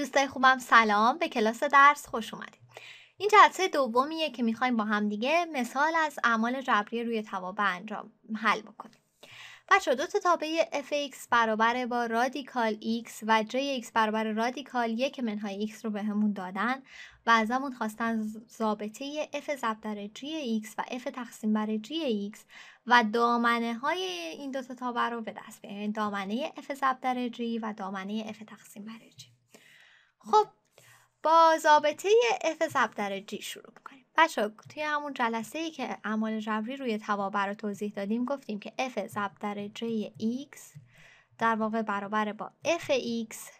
دوستای خوبم سلام به کلاس درس خوش اومدید این جلسه دومیه که میخوایم با هم دیگه مثال از اعمال جبری روی توابع انجام حل بکنیم بچه دو تا تابع fx برابر با رادیکال x و jx برابر رادیکال یک منهای x رو بهمون به دادن و ازمون خواستن ضابطه f ضرب در gx و f تقسیم بر gx و دامنه های این دو تا تابع رو به دست بیاریم یعنی دامنه f ضرب در g و دامنه f تقسیم بر g خب با ضابطه اف جی شروع میکنیم بچه توی همون جلسه ای که اعمال جبری روی توابع رو توضیح دادیم گفتیم که اف زبدر در جی ایکس در واقع برابر با اف ایکس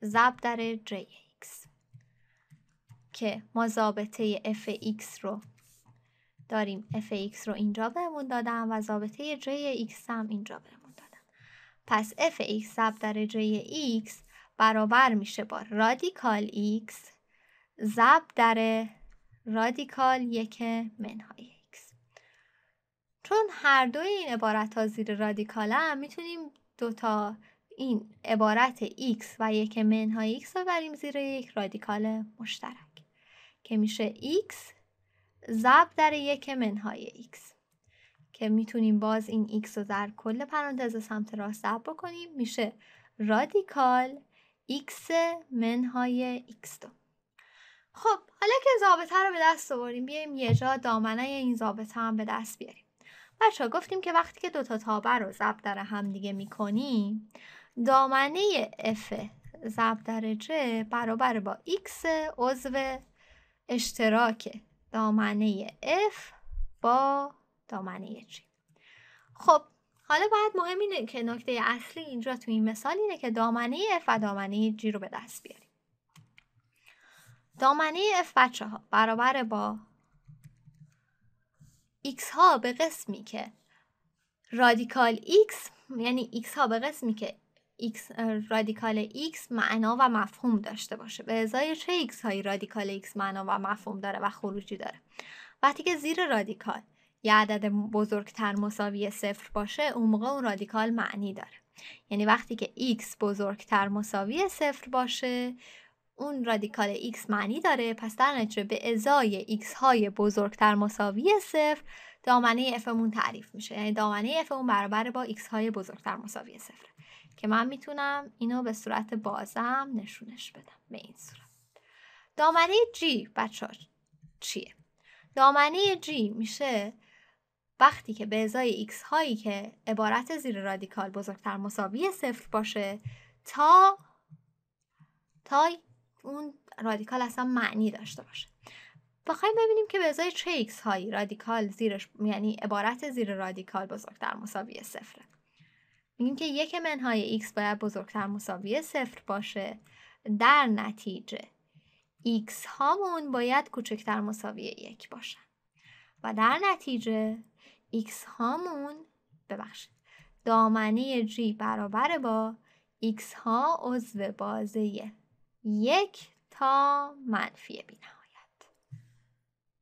زب در جی ایکس که ما ضابطه اف ایکس رو داریم اف ایکس رو اینجا بهمون دادم و ضابطه جی ایکس هم اینجا بهمون دادم پس اف ایکس زب در جی ایکس برابر میشه با رادیکال x زب در رادیکال یک منهای x چون هر دوی این عبارت ها زیر رادیکال هم میتونیم دوتا این عبارت x و یک منهای x رو بریم زیر یک رادیکال مشترک که میشه x زب در یک منهای x که میتونیم باز این x رو در کل پرانتز سمت راست ضرب بکنیم میشه رادیکال x منهای x دو خب حالا که ضابطه رو به دست آوردیم بیایم یه جا دامنه این ضابطه هم به دست بیاریم بچه ها گفتیم که وقتی که دوتا تابع رو ضرب در هم دیگه میکنیم دامنه f ضرب در برابر با x عضو اشتراک دامنه f با دامنه G خب حالا باید مهم اینه که نکته اصلی اینجا تو این مثال اینه که دامنه اف و دامنه جی رو به دست بیاریم دامنه F بچه ها برابر با X ها به قسمی که رادیکال X یعنی X ها به قسمی که X رادیکال X معنا و مفهوم داشته باشه به ازای چه X هایی رادیکال X معنا و مفهوم داره و خروجی داره وقتی که زیر رادیکال یه عدد بزرگتر مساوی صفر باشه اون اون رادیکال معنی داره یعنی وقتی که x بزرگتر مساوی صفر باشه اون رادیکال x معنی داره پس در نتیجه به ازای x های بزرگتر مساوی صفر دامنه افمون تعریف میشه یعنی دامنه مون برابر با x های بزرگتر مساوی صفر که من میتونم اینو به صورت بازم نشونش بدم به این صورت دامنه g بچه چیه؟ دامنه g میشه وقتی که به ازای x هایی که عبارت زیر رادیکال بزرگتر مساوی صفر باشه تا تا اون رادیکال اصلا معنی داشته باشه بخوایم ببینیم که به ازای چه ایکس هایی رادیکال زیرش یعنی عبارت زیر رادیکال بزرگتر مساوی صفره میگیم که یک منهای x باید بزرگتر مساوی صفر باشه در نتیجه ایکس هامون باید کوچکتر مساوی یک باشن و در نتیجه x هامون ببخشید دامنه g برابر با x ها عضو بازه یک تا منفی بی نهایت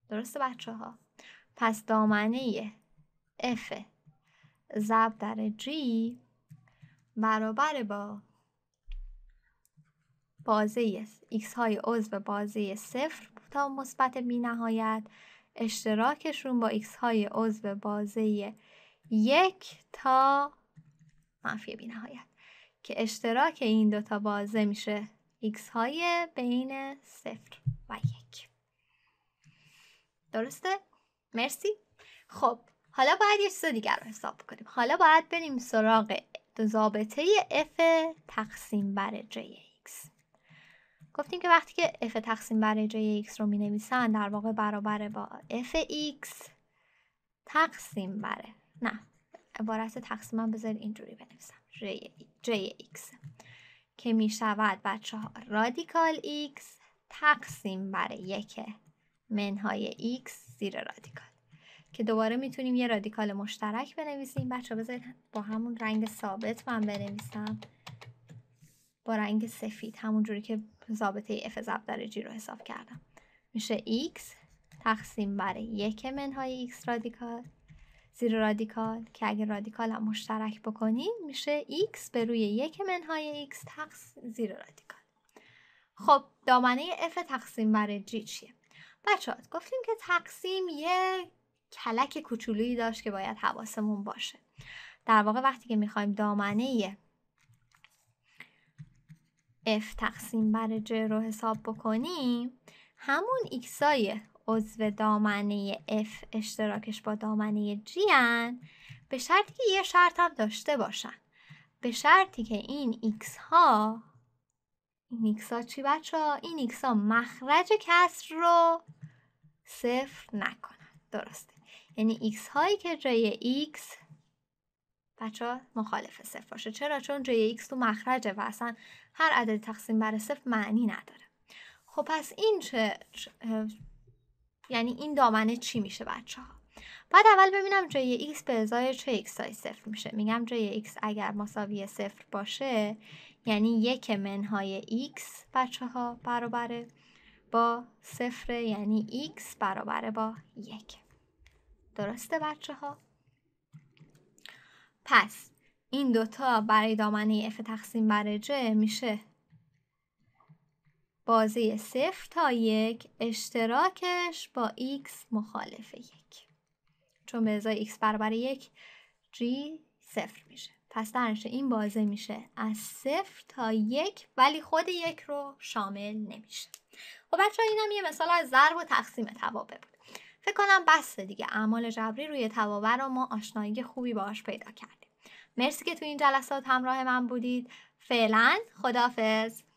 درسته بچه ها پس دامنه f ضرب در g برابر با بازه x های عضو بازه صفر تا مثبت بی نهایت اشتراکشون با ایکس های عضو بازه یک تا منفی بی نهایت که اشتراک این دوتا بازه میشه ایکس های بین صفر و یک درسته؟ مرسی؟ خب حالا باید یه چیز دیگر رو حساب کنیم حالا باید بریم سراغ ضابطه f تقسیم بر j x گفتیم که وقتی که f تقسیم برای جای x رو می نویسن در واقع برابر با f x تقسیم بره نه عبارت تقسیم هم اینجوری بنویسم جای x که می شود بچه ها رادیکال x تقسیم بر یک منهای x زیر رادیکال که دوباره میتونیم یه رادیکال مشترک بنویسیم بچه بذارید با همون رنگ ثابت من بنویسم با رنگ سفید همون جوری که ضابطه اف ضرب جی رو حساب کردم میشه x تقسیم بر یک منهای x رادیکال زیر رادیکال که اگه رادیکال هم مشترک بکنیم میشه x به روی یک منهای x تقسیم زیر رادیکال خب دامنه f تقسیم بر g چیه؟ بچه ها گفتیم که تقسیم یه کلک کوچولویی داشت که باید حواسمون باشه در واقع وقتی که میخوایم دامنه f تقسیم بر j رو حساب بکنیم همون های عضو دامنه F اشتراکش با دامنه G هن به شرطی که یه شرط هم داشته باشن به شرطی که این X ها این X ها چی بچه ها؟ این X ها مخرج کسر رو صفر نکنن درسته یعنی X هایی که جای X بچه ها مخالف صفر باشه چرا چون جی x تو مخرجه و اصلا هر عدد تقسیم بر صفر معنی نداره خب پس این چه, یعنی این دامنه چی میشه بچه ها بعد اول ببینم جای x به ازای چه x سای صفر میشه میگم جای x اگر مساوی صفر باشه یعنی یک منهای x بچه ها برابره با صفر یعنی x برابره با یک درسته بچه ها پس این دوتا برای دامنه f تقسیم بر j میشه بازه صفر تا یک اشتراکش با x مخالف یک چون به ازای x برابر یک g صفر میشه پس درنشه این بازه میشه از صفر تا یک ولی خود یک رو شامل نمیشه خب بچه اینم یه مثال از ضرب و تقسیم توابه بود فکر کنم بس دیگه اعمال جبری روی تبابه رو ما آشنایی خوبی باش پیدا کردیم مرسی که تو این جلسات همراه من بودید فعلا خدافز